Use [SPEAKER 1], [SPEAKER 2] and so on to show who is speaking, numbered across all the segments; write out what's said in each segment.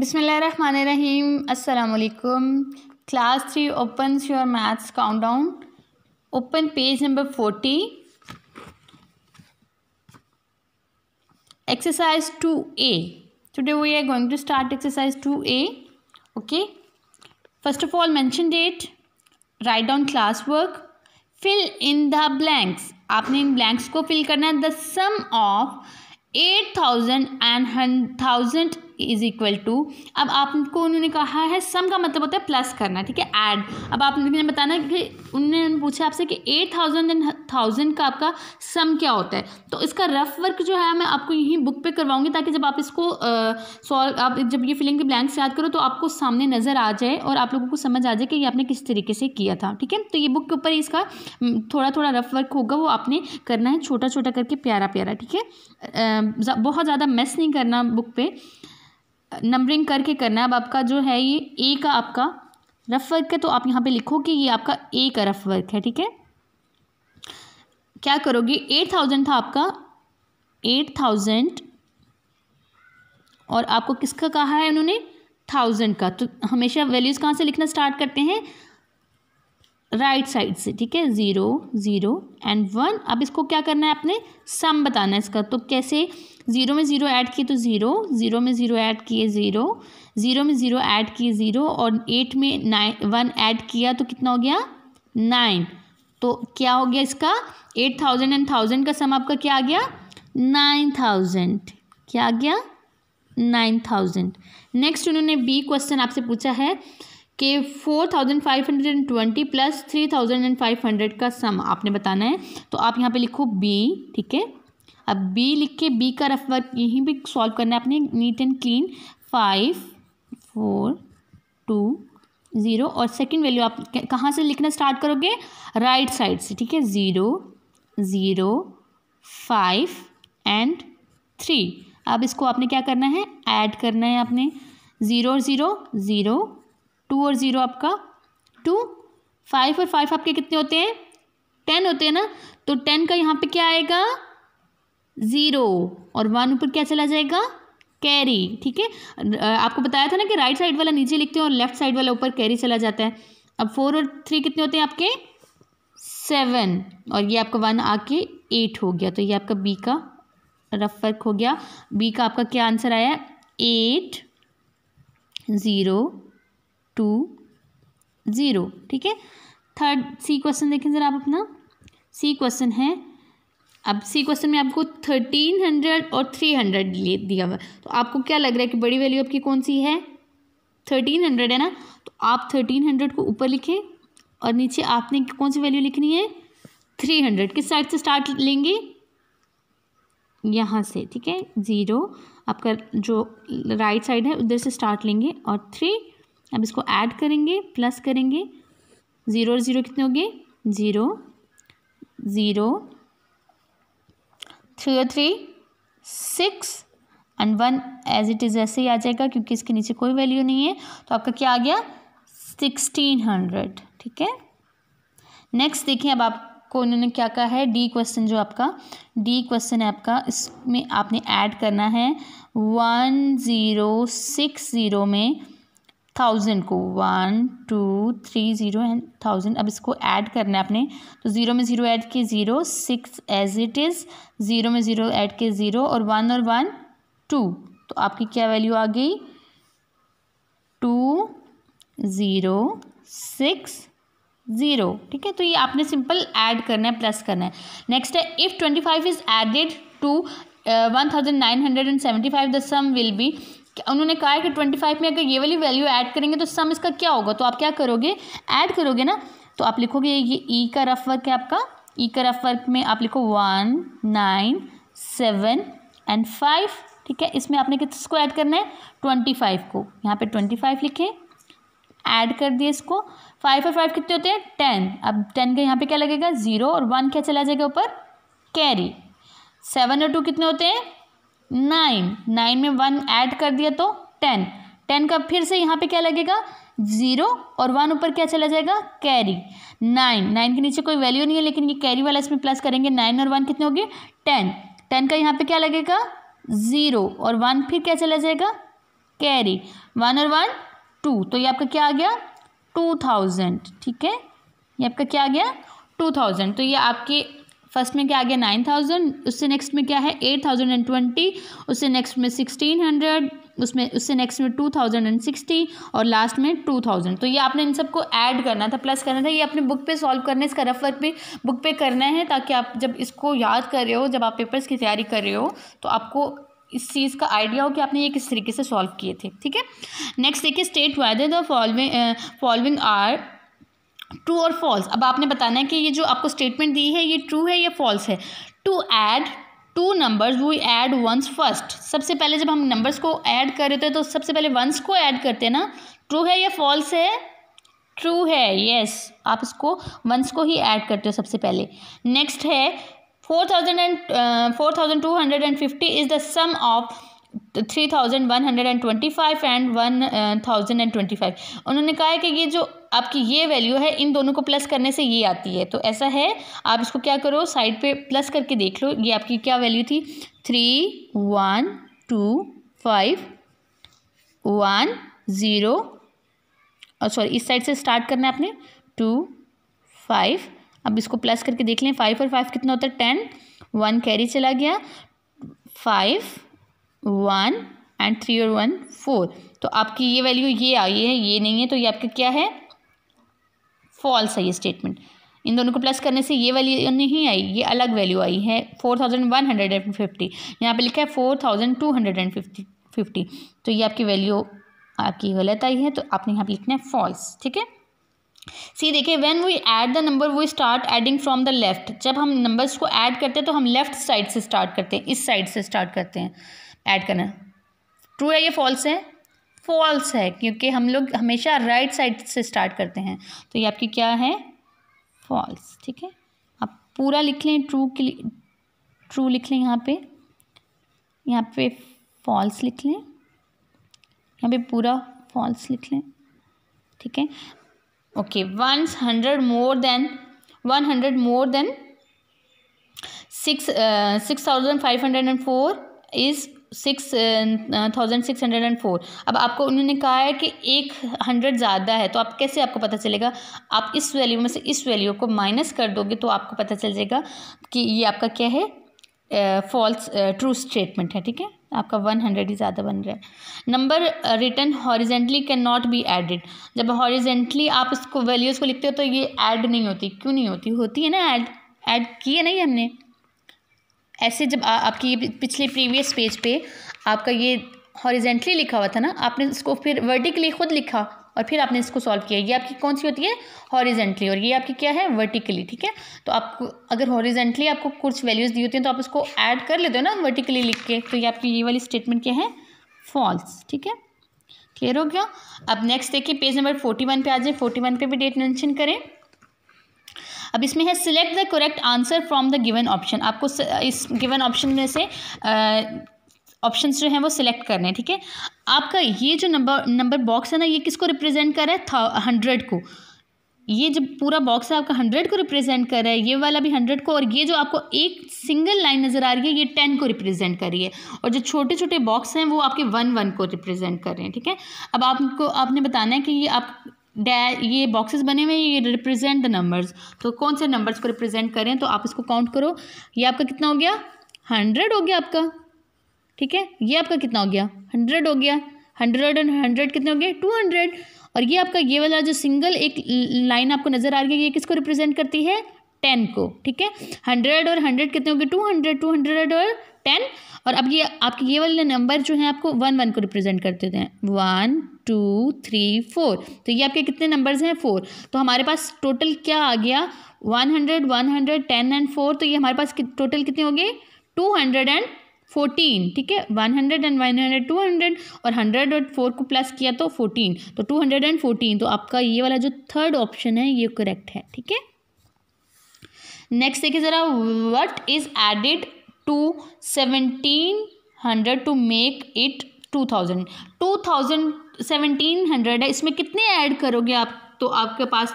[SPEAKER 1] बिसमीम असलकुम class three open your maths countdown open page number forty exercise two A today we are going to start exercise two A okay first of all mention date write down class work fill in the blanks आपने इन blanks को fill करना है the sum of eight thousand and thousand is equal to अब आपको उन्होंने कहा है सम का मतलब होता है प्लस करना ठीक है ऐड अब आपने बताना कि उन्होंने पूछा आपसे कि एट थाउजेंड एंड थाउजेंड का आपका सम क्या होता है तो इसका रफ वर्क जो है मैं आपको यहीं बुक पे करवाऊंगी ताकि जब आप इसको सॉल्व आप जब ये फिलिंग के ब्लैंक्स याद करो तो आपको सामने नज़र आ जाए और आप लोगों को समझ आ जाए कि ये आपने किस तरीके से किया था ठीक है तो ये बुक के ऊपर इसका थोड़ा थोड़ा रफ वर्क होगा वो आपने करना है छोटा छोटा करके प्यारा प्यारा ठीक है बहुत ज़्यादा मेस नहीं करना बुक पे नंबरिंग करके करना है अब आपका जो है ये ए का आपका रफ वर्क है तो आप यहाँ पे लिखो कि ये आपका ए का रफ वर्क है ठीक है क्या करोगे एट थाउजेंड था आपका एट थाउजेंड और आपको किसका कहा है उन्होंने थाउजेंड का तो हमेशा वैल्यूज़ कहाँ से लिखना स्टार्ट करते हैं राइट right साइड से ठीक है ज़ीरो ज़ीरो एंड वन अब इसको क्या करना है आपने सम बताना है इसका तो कैसे ज़ीरो में ज़ीरो ऐड किए तो ज़ीरो ज़ीरो में ज़ीरो ऐड किए ज़ीरो ज़ीरो में ज़ीरो ऐड किए ज़ीरो और एट में नाइन वन ऐड किया तो कितना हो गया नाइन तो क्या हो गया इसका एट थाउजेंड एंड थाउजेंड का सम आपका क्या आ गया नाइन थाउजेंड क्या आ गया नाइन थाउजेंड नेक्स्ट उन्होंने बी क्वेश्चन आपसे पूछा है के four thousand five hundred and twenty plus three thousand and five hundred का सम आपने बताना है तो आप यहाँ पे लिखो बी ठीक है अब बी लिख के बी का रफ वर्क यहीं भी सॉल्व करना है आपने neat and clean five four two zero और सेकंड वैल्यू आप कहाँ से लिखना स्टार्ट करोगे राइट साइड से ठीक है zero zero five and three अब इसको आपने क्या करना है ऐड करना है आपने ज़ीरो ज़ीरो ज़ीरो टू और ज़ीरो आपका टू फाइव और फाइव आपके कितने होते हैं टेन होते हैं ना तो टेन का यहाँ पे क्या आएगा ज़ीरो और वन ऊपर क्या चला जाएगा कैरी ठीक है आपको बताया था ना कि राइट साइड वाला नीचे लिखते हैं और लेफ्ट साइड वाला ऊपर कैरी चला जाता है अब फोर और थ्री कितने होते हैं आपके सेवन और ये आपका वन आके एट हो गया तो ये आपका बी का रफ फर्क हो गया बी का आपका क्या आंसर आया एट ज़ीरो टू ज़ीरो ठीक है थर्ड सी क्वेश्चन देखें ज़रा आप अपना सी क्वेश्चन है अब सी क्वेश्चन में आपको थर्टीन हंड्रेड और थ्री हंड्रेड ले दिया हुआ तो आपको क्या लग रहा है कि बड़ी वैल्यू आपकी कौन सी है थर्टीन हंड्रेड है ना तो आप थर्टीन हंड्रेड को ऊपर लिखें और नीचे आपने कौन सी वैल्यू लिखनी है थ्री हंड्रेड किस साइड से स्टार्ट लेंगे यहाँ से ठीक है ज़ीरो आपका जो राइट साइड है उधर से स्टार्ट लेंगे और थ्री अब इसको ऐड करेंगे प्लस करेंगे ज़ीरो और ज़ीरो कितने हो गए ज़ीरो ज़ीरो थ्री और three six and one as it is ऐसे ही आ जाएगा क्योंकि इसके नीचे कोई वैल्यू नहीं है तो आपका क्या आ गया सिक्सटीन हंड्रेड ठीक है नेक्स्ट देखिए अब आपको इन्होंने क्या कहा है डी क्वेश्चन जो आपका डी क्वेश्चन है आपका इसमें आपने ऐड करना है वन ज़ीरो सिक्स ज़ीरो में थाउजेंड को one two three zero and thousand अब इसको ऐड करना है आपने तो ज़ीरो में ज़ीरो ऐड किए zero six as it is zero में ज़ीरो ऐड किए ज़ीरो और वन और वन टू तो आपकी क्या वैल्यू आ गई टू ज़ीरो सिक्स ज़ीरो ठीक है तो ये आपने सिंपल ऐड करना है प्लस करना है नेक्स्ट है if twenty five is added to one thousand nine hundred and seventy five the sum will be उन्होंने कहा है कि ट्वेंटी फाइव में अगर ये वाली वैल्यू ऐड करेंगे तो सम इसका क्या होगा तो आप क्या करोगे ऐड करोगे ना तो आप लिखोगे ये ई e का रफ वर्क है आपका ई e का रफ वर्क में आप लिखो one nine seven and five ठीक है इसमें आपने किसको ऐड करना है ट्वेंटी फाइव को यहाँ पे ट्वेंटी फाइव लिखे ऐड कर दिए इसको फाइव और फाइव कितने होते हैं टेन अब टेन का यहाँ पे क्या लगेगा ज़ीरो और वन क्या चला जाएगा ऊपर कैरी सेवन और टू कितने होते हैं नाइन नाइन में वन ऐड कर दिया तो टेन टेन का फिर से यहाँ पे क्या लगेगा ज़ीरो और वन ऊपर क्या चला जाएगा कैरी नाइन नाइन के नीचे कोई वैल्यू नहीं है लेकिन ये कैरी वाला इसमें प्लस करेंगे नाइन और वन कितने होगी टेन टेन का यहाँ पे क्या लगेगा ज़ीरो और वन फिर क्या चला जाएगा कैरी वन और वन टू तो ये आपका क्या आ गया टू थाउजेंड ठीक है ये आपका क्या आ गया टू थाउजेंड तो ये आपके फर्स्ट में क्या आ गया नाइन थाउजेंड उससे नेक्स्ट में क्या है एट थाउजेंड एंड ट्वेंटी उससे नेक्स्ट में सिक्सटीन हंड्रेड उसमें उससे नेक्स्ट में टू थाउजेंड एंड सिक्सटी और लास्ट में टू थाउजेंड तो ये आपने इन सबको ऐड करना था प्लस करना था ये अपने बुक पे सॉल्व करना है इसका रफ वर्क भी बुक पे करना है ताकि आप जब इसको याद कर रहे हो जब आप पेपर्स की तैयारी कर रहे हो तो आपको इस चीज़ का आइडिया हो कि आपने ये किस तरीके से सॉल्व किए थे ठीक है नेक्स्ट देखिए state whether the following following are true और फॉल्स अब आपने बताना है कि ये जो आपको स्टेटमेंट दी है ये ट्रू है या फॉल्स है to add two numbers we add ones first सबसे पहले जब हम नंबर्स को ऐड कर रहे हैं तो सबसे पहले वंस को ऐड करते हैं ना ट्रू है या फॉल्स है ट्रू है यस yes. आप इसको वंस को ही ऐड करते हो सबसे पहले नेक्स्ट है four thousand and four thousand two hundred and fifty is the sum of three thousand one hundred and twenty five and one thousand and twenty five उन्होंने कहा है कि ये जो आपकी ये वैल्यू है इन दोनों को प्लस करने से ये आती है तो ऐसा है आप इसको क्या करो साइड पे प्लस करके देख लो ये आपकी क्या वैल्यू थी three one two five one zero और सॉरी इस साइड से स्टार्ट करना है आपने टू फाइव अब इसको प्लस करके देख लें फाइव और फाइव कितना होता है टेन वन कैरी चला गया फाइव वन एंड थ्री और वन फोर तो आपकी ये वैल्यू ये आई है ये नहीं है तो ये आपका क्या है फॉल्स है ये स्टेटमेंट इन दोनों को प्लस करने से ये वैल्यू नहीं आई ये अलग वैल्यू आई है four thousand one hundred and fifty यहाँ पर लिखा है four thousand two hundred and fifty fifty तो ये आपकी वैल्यू आपकी गलत आई है तो आपने यहाँ पर लिखना है फॉल्स ठीक है सी देखिए when we add the number we start adding from the left जब हम नंबर्स को ऐड करते हैं तो हम लेफ्ट साइड से स्टार्ट करते हैं इस साइड से स्टार्ट करते हैं ऐड करना ट्रू है ये फॉल्स है फॉल्स है क्योंकि हम लोग हमेशा राइट साइड से स्टार्ट करते हैं तो ये आपकी क्या है फॉल्स ठीक है आप पूरा लिख लें ट्रू के लिए ट्रू लिख लें यहाँ पे यहाँ पे फॉल्स लिख लें यहाँ पे पूरा फॉल्स लिख लें ठीक है okay once hundred more than one hundred more than six six thousand five hundred and four is six thousand six hundred and four अब आपको उन्होंने कहा है कि एक हंड्रेड ज़्यादा है तो आप कैसे आपको पता चलेगा आप इस वैल्यू में से इस वैल्यू को माइनस कर दोगे तो आपको पता चल जाएगा कि ये आपका क्या है फॉल्स ट्रू स्टेटमेंट है ठीक है आपका वन हंड्रेड ही ज़्यादा बन रहा है number written horizontally can not be added जब हॉरिजेंटली आप इसको वैल्यूज़ को लिखते हो तो ये ऐड नहीं होती क्यों नहीं होती होती है ना ऐड ऐड की है ना ये हमने ऐसे जब आ, आपकी पिछले प्रीवियस पेज पे आपका ये हॉरिजेंटली लिखा हुआ था ना आपने इसको फिर वर्टिकली खुद लिखा और फिर आपने इसको सॉल्व किया ये आपकी कौन सी होती है हॉरिजेंटली और ये आपकी क्या है वर्टिकली ठीक है तो आपको अगर हॉरिजेंटली आपको कुछ वैल्यूज़ दी होती हैं तो आप उसको ऐड कर लेते हो ना वर्टिकली लिख के तो ये आपकी ये वाली स्टेटमेंट क्या है फॉल्स ठीक है क्लियर हो गया अब नेक्स्ट देखिए पेज नंबर फोर्टी वन पे आ जाए फोर्टी वन पे भी डेट मैंशन करें अब इसमें है select the correct answer from the given option आपको इस गिवन ऑप्शन में से ऑप्शंस जो हैं वो सिलेक्ट करने हैं ठीक है आपका ये जो नंबर नंबर बॉक्स है ना ये किसको रिप्रेजेंट कर रहा है हंड्रेड को ये जो पूरा बॉक्स है आपका हंड्रेड को रिप्रेजेंट कर रहा है ये वाला भी हंड्रेड को और ये जो आपको एक सिंगल लाइन नज़र आ रही है ये टेन को रिप्रेजेंट कर रही है और जो छोटे छोटे बॉक्स हैं वो आपके वन वन को रिप्रेजेंट कर रहे हैं ठीक है अब आपको आपने बताना है कि ये आप डै ये बॉक्सेस बने हुए हैं ये रिप्रेजेंट द नंबर्स तो कौन से नंबर्स को रिप्रेजेंट करें तो आप इसको काउंट करो ये आपका कितना हो गया हंड्रेड हो गया आपका ठीक है ये आपका कितना हो गया हंड्रेड हो गया हंड्रेड एंड हंड्रेड कितने हो गए टू हंड्रेड और ये आपका ये वाला जो सिंगल एक लाइन आपको नज़र आ रही है ये किसको रिप्रेजेंट करती है टेन को ठीक है हंड्रेड और हंड्रेड कितने हो गए टू हंड्रेड टू हंड्रेड और टेन और अब ये आपके ये वाले नंबर जो हैं आपको वन वन को रिप्रेजेंट करते थे वन टू थ्री फोर तो ये आपके कितने नंबर्स हैं फोर तो हमारे पास टोटल क्या आ गया one hundred one hundred ten and four तो ये हमारे पास कि, टोटल कितने हो गए टू हंड्रेड एंड फोर्टीन ठीक है one hundred and one hundred two hundred और हंड्रेड और फोर को प्लस किया तो फोर्टीन तो टू हंड्रेड एंड फोर्टीन तो आपका ये वाला जो थर्ड ऑप्शन है ये करेक्ट है ठीक है नेक्स्ट देखिए ज़रा what is added to seventeen hundred to make it two thousand two thousand seventeen hundred है इसमें कितने ऐड करोगे आप तो आपके पास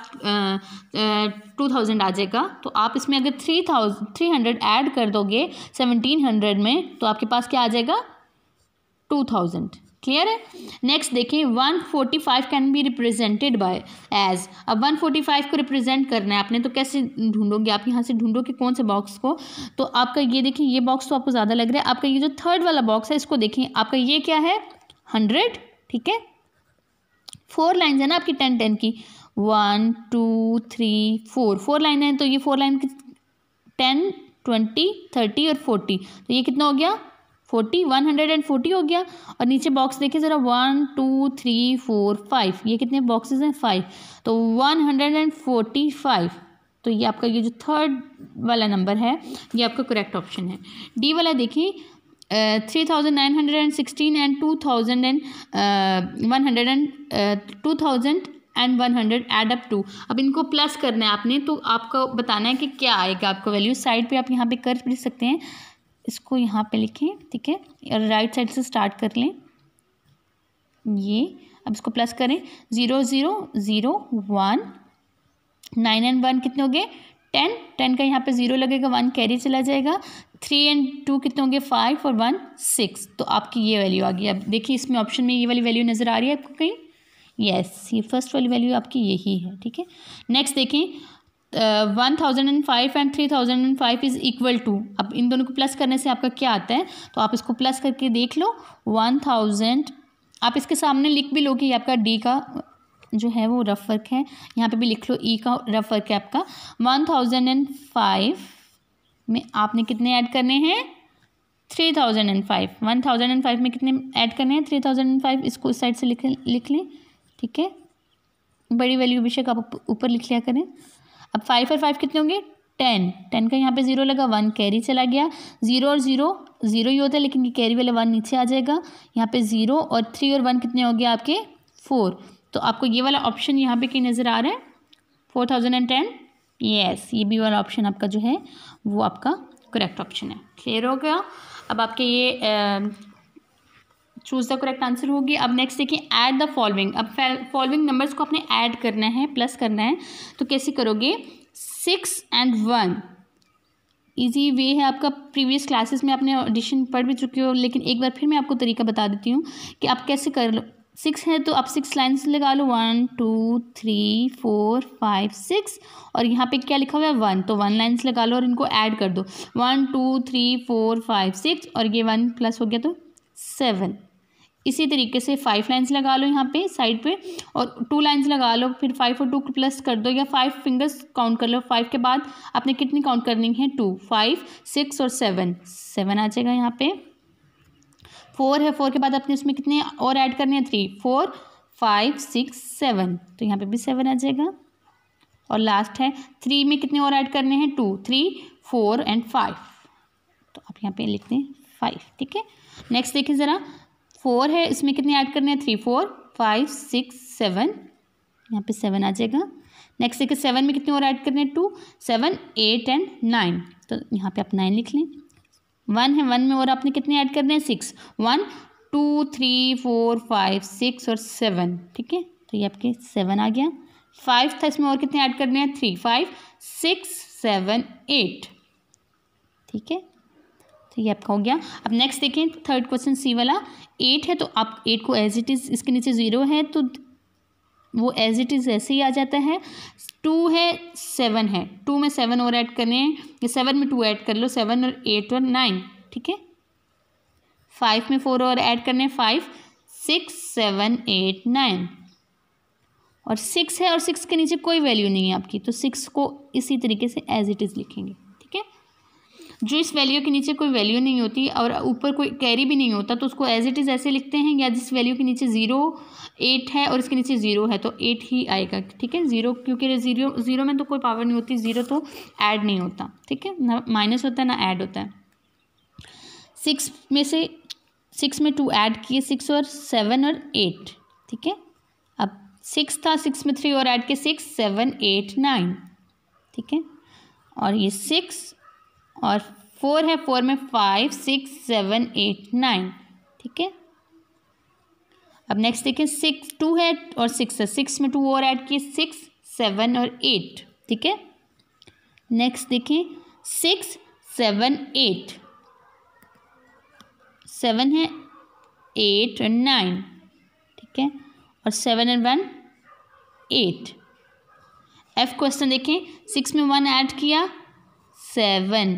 [SPEAKER 1] टू थाउजेंड आ जाएगा तो आप इसमें अगर three thousand three hundred add कर दोगे सेवनटीन हंड्रेड में तो आपके पास क्या आ जाएगा टू थाउजेंड क्लियर है नेक्स्ट देखें 145 can be represented by as अब 145 को रिप्रेजेंट करना है आपने तो कैसे ढूंढोगे आप यहाँ से ढूंढोगे कौन से बॉक्स को तो आपका ये देखें ये बॉक्स तो आपको ज़्यादा लग रहा है आपका ये जो थर्ड वाला बॉक्स है इसको देखें आपका ये क्या है हंड्रेड ठीक है फोर लाइन है ना आपकी टेन टेन की one two three four four line है तो ये फोर लाइन की टेन ट्वेंटी थर्टी और फोर्टी तो ये कितना हो गया forty one hundred and forty हो गया और नीचे बॉक्स देखिए ज़रा one two three four five ये कितने बॉक्सेस हैं फाइव तो one hundred and forty five तो ये आपका ये जो थर्ड वाला नंबर है ये आपका करेक्ट ऑप्शन है डी वाला देखिए three thousand nine hundred and sixteen and two thousand and one hundred and two thousand and one hundred add up to अब इनको प्लस करना है आपने तो आपको बताना है कि क्या आएगा आपको वैल्यू साइड पे आप यहाँ पे कर सकते हैं इसको यहाँ पे लिखें ठीक है और राइट साइड से स्टार्ट कर लें ये अब इसको प्लस करें zero zero zero one nine and one कितने हो गए टेन टेन का यहाँ पे ज़ीरो लगेगा वन कैरी चला जाएगा थ्री एंड टू कितने होंगे फाइव और वन सिक्स तो आपकी ये वैल्यू आ गई अब देखिए इसमें ऑप्शन में ये वाली वैल्यू नज़र आ रही है आपको कहीं यस ये फर्स्ट वाली वैल्यू आपकी यही है ठीक है नेक्स्ट देखें one thousand and five and three thousand and five is equal to अब इन दोनों को प्लस करने से आपका क्या आता है तो आप इसको प्लस करके देख लो वन थाउजेंड आप इसके सामने लिख भी लो कि आपका डी का जो है वो रफ वर्क है यहाँ पे भी लिख लो ई e का रफ वर्क है आपका वन थाउजेंड एंड फाइव में आपने कितने ऐड करने हैं three thousand and five one thousand and five में कितने ऐड करने हैं थ्री थाउजेंड एंड फाइव इसको इस साइड से लिख लिख लें ठीक है बड़ी वैल्यू बेशक आप ऊपर लिख लिया करें अब फाइव और फाइव कितने होंगे टेन टेन का यहाँ पे जीरो लगा वन कैरी चला गया जीरो और जीरो जीरो ही होता है लेकिन ये कैरी वाला वन नीचे आ जाएगा यहाँ पे जीरो और थ्री और वन कितने हो गए आपके फोर तो आपको ये वाला ऑप्शन यहाँ पे कहीं नज़र आ रहा है four thousand and ten yes ये भी वाला ऑप्शन आपका जो है वो आपका करेक्ट ऑप्शन है क्लियर हो गया अब आपके ये चूज़ द करेक्ट आंसर होगी अब नेक्स्ट देखिए ऐड द फॉलोइंग अब फॉलोइंग नंबर्स को आपने ऐड करना है प्लस करना है तो कैसे करोगे six and one easy way है आपका प्रीवियस क्लासेस में आपने ऑडिशन पढ़ भी चुके हो लेकिन एक बार फिर मैं आपको तरीका बता देती हूँ कि आप कैसे कर लो सिक्स है तो आप सिक्स लाइन्स लगा लो one two three four five six और यहाँ पे क्या लिखा हुआ है वन तो वन लाइन्स लगा लो और इनको ऐड कर दो one two three four five six और ये वन प्लस हो गया तो सेवन इसी तरीके से फाइव लाइन्स लगा लो यहाँ पे साइड पे और टू लाइन्स लगा लो फिर फाइव और टू प्लस कर दो या फाइव फिंगर्स काउंट कर लो फाइव के बाद आपने कितनी काउंट करनी है टू फाइव सिक्स और सेवन सेवन आ जाएगा यहाँ पे फोर है फोर के बाद आपने उसमें कितने और ऐड करने हैं three four five six seven तो यहाँ पे भी सेवन आ जाएगा और लास्ट है थ्री में कितने और ऐड करने हैं two three four and five तो आप यहाँ पे लिखते हैं फाइव ठीक है नेक्स्ट देखिए ज़रा फोर है इसमें कितने ऐड करने हैं three four five six seven यहाँ पे सेवन आ जाएगा नेक्स्ट देखिए सेवन में कितने और ऐड करने हैं two seven eight and nine तो यहाँ पे आप नाइन लिख लें वन है वन में और आपने कितने ऐड करने हैं six one two three four five six और सेवन ठीक है तो ये आपके सेवन आ गया फाइव था इसमें और कितने ऐड करने हैं three five six seven eight ठीक है तो ये आपका हो गया अब नेक्स्ट देखें थर्ड क्वेश्चन सी वाला एट है तो आप एट को एज इट इज़ इसके नीचे ज़ीरो है तो वो एज इट इज़ ऐसे ही आ जाता है टू है सेवन है टू में सेवन और ऐड करने हैं सेवन में टू ऐड कर लो सेवन और एट और नाइन ठीक है फाइव में फोर और ऐड करने हैं five six seven eight nine और सिक्स है और सिक्स के नीचे कोई वैल्यू नहीं है आपकी तो सिक्स को इसी तरीके से एज इट इज़ लिखेंगे जो इस वैल्यू के नीचे कोई वैल्यू नहीं होती और ऊपर कोई कैरी भी नहीं होता तो उसको एज इट इज़ ऐसे लिखते हैं या जिस वैल्यू के नीचे ज़ीरो एट है और इसके नीचे ज़ीरो है तो एट ही आएगा ठीक है ज़ीरो क्योंकि ज़ीरो ज़ीरो में तो कोई पावर नहीं होती ज़ीरो तो ऐड नहीं होता ठीक है ना माइनस होता है ना ऐड होता है सिक्स में से सिक्स में टू ऐड किए सिक्स और सेवन और एट ठीक है अब सिक्स था सिक्स में थ्री और ऐड किए सिक्स सेवन एट नाइन ठीक है और ये सिक्स और फोर है फोर में five six seven eight nine ठीक है अब नेक्स्ट देखें सिक्स टू है और सिक्स है सिक्स में टू और ऐड किए सिक्स सेवन और एट ठीक है नेक्स्ट देखें सिक्स सेवन एट सेवन है एट और नाइन ठीक है और seven and one eight F question देखें सिक्स में वन ऐड किया सेवन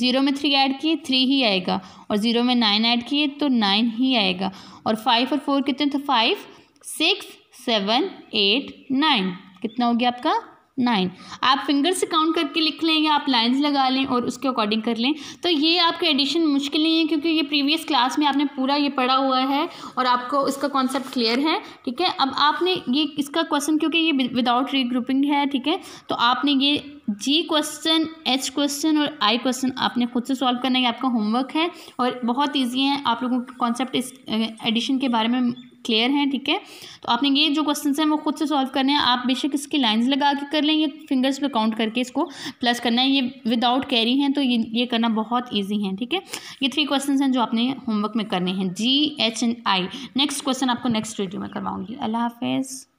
[SPEAKER 1] ज़ीरो में थ्री ऐड किए थ्री ही आएगा और ज़ीरो में नाइन ऐड किए तो नाइन ही आएगा और फाइव और फोर कितने तो five six seven eight nine कितना हो गया आपका नाइन आप फिंगर से काउंट करके लिख लें या आप लाइंस लगा लें और उसके अकॉर्डिंग कर लें तो ये आपके एडिशन मुश्किल नहीं है क्योंकि ये प्रीवियस क्लास में आपने पूरा ये पढ़ा हुआ है और आपको इसका कॉन्सेप्ट क्लियर है ठीक है अब आपने ये इसका क्वेश्चन क्योंकि ये विदाउट रीग्रुपिंग है ठीक है तो आपने ये जी क्वेश्चन एच क्वेश्चन और आई क्वेश्चन आपने खुद से सॉल्व करना है आपका होमवर्क है और बहुत ईजी है आप लोगों के कॉन्सेप्ट इस एडिशन के बारे में क्लियर हैं ठीक है तो आपने ये जो क्वेश्चन हैं वो खुद से सॉल्व करने हैं आप बेशक इसकी लाइंस लगा के कर लें ये फिंगर्स पे काउंट करके इसको प्लस करना है ये विदाउट कैरी हैं तो ये ये करना बहुत ईजी है ठीक है ये थ्री क्वेश्चन हैं जो आपने होमवर्क में करने हैं G H and I next question आपको नेक्स्ट वीडियो में करवाऊँगी अल्लाह हाफिज़